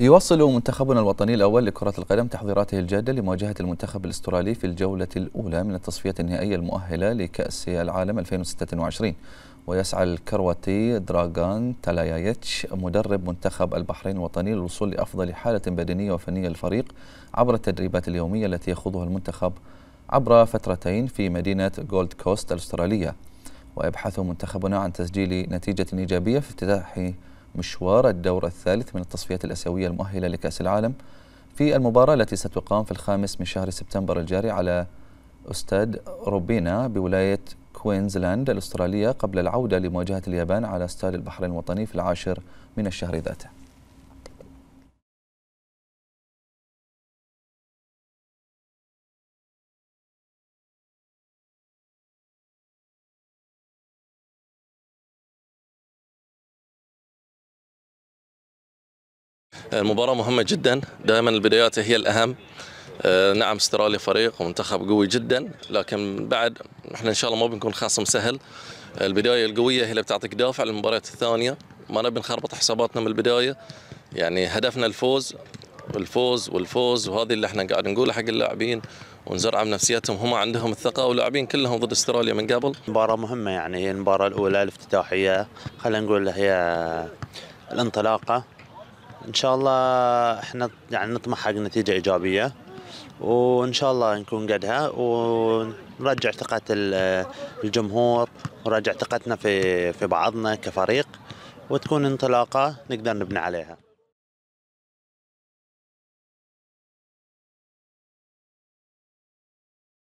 يواصل منتخبنا الوطني الأول لكرة القدم تحضيراته الجادة لمواجهة المنتخب الأسترالي في الجولة الأولى من التصفيات النهائية المؤهلة لكأس العالم 2026 ويسعى الكرواتي دراغان تلاياتش مدرب منتخب البحرين الوطني للوصول لأفضل حالة بدنية وفنية للفريق عبر التدريبات اليومية التي يخوضها المنتخب عبر فترتين في مدينة جولد كوست الأسترالية ويبحث منتخبنا عن تسجيل نتيجة إيجابية في افتتاح مشوار الدور الثالث من التصفيات الآسيوية المؤهلة لكأس العالم في المباراة التي ستقام في الخامس من شهر سبتمبر الجاري على أستاد روبينا بولاية كوينزلاند الأسترالية قبل العودة لمواجهة اليابان على استاد البحرين الوطني في العاشر من الشهر ذاته المباراة مهمة جدا دائما البدايات هي الأهم آه، نعم استراليا فريق ومنتخب قوي جدا لكن بعد احنا ان شاء الله ما بنكون خصم سهل البدايه القويه هي اللي بتعطيك دافع للمباريات الثانيه ما نبي نخربط حساباتنا من البدايه يعني هدفنا الفوز والفوز والفوز وهذه اللي احنا قاعد نقوله حق اللاعبين من بنفسيتهم هم عندهم الثقه واللاعبين كلهم ضد استراليا من قبل مباراه مهمه يعني هي المباراه الاولى الافتتاحيه خلينا نقول هي الانطلاقه ان شاء الله احنا يعني نطمح حق نتيجه ايجابيه وان شاء الله نكون قدها ونرجع ثقه الجمهور ونرجع ثقتنا في في بعضنا كفريق وتكون انطلاقه نقدر نبني عليها